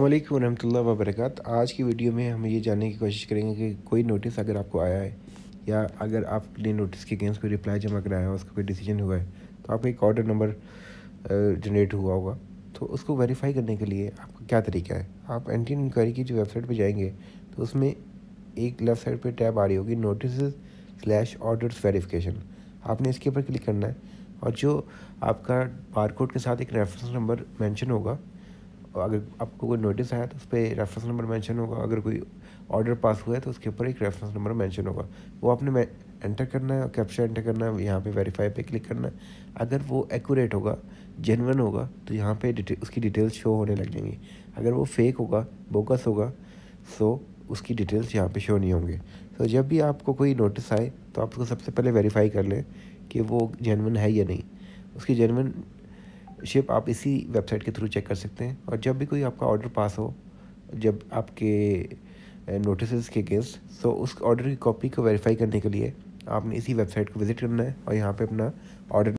अल्लाम वरहमल वबरक आज की वीडियो में हम ये जानने की कोशिश करेंगे कि कोई नोटिस अगर आपको आया है या अगर आपने नोटिस के अगेंस्ट कोई रिप्लाई जमा कराया है उसका कोई डिसीजन हुआ है तो आपका एक ऑर्डर नंबर जनरेट हुआ होगा तो उसको वेरीफाई करने के लिए आपका क्या तरीका है आप एंटी इंक्वायरी की जो वेबसाइट पर जाएंगे तो उसमें एक लेफ्ट साइड पर टैब आ रही होगी नोटिस स्लैश ऑर्डर्स वेरीफिकेशन आपने इसके ऊपर क्लिक करना है और जो आपका बारकोड के साथ एक रेफरेंस नंबर मैंशन होगा और अगर आपको कोई नोटिस आया तो उस पर रेफरेंस नंबर मेंशन होगा अगर कोई ऑर्डर पास हुआ है तो उसके ऊपर एक रेफरेंस नंबर मेंशन होगा वो आपने एंटर करना है और कैप्चर एंटर करना है यहाँ पे वेरीफाई पे क्लिक करना है अगर वो एक्यूरेट होगा जेनवन होगा तो यहाँ पे डिटे, उसकी डिटेल्स शो होने लग जाएंगी अगर वो फेक होगा बोकस होगा सो उसकी डिटेल्स यहाँ पे शो नहीं होंगे सो जब भी आपको कोई नोटिस आए तो आप उसको सबसे पहले वेरीफाई कर लें कि वो जेनवन है या नहीं उसकी जेनवन शिप आप इसी वेबसाइट के थ्रू चेक कर सकते हैं और जब भी कोई आपका ऑर्डर पास हो जब आपके नोटिस के अगेंस्ट तो उस ऑर्डर की कॉपी को वेरीफाई करने के लिए आपने इसी वेबसाइट को विज़िट करना है और यहाँ पे अपना ऑर्डर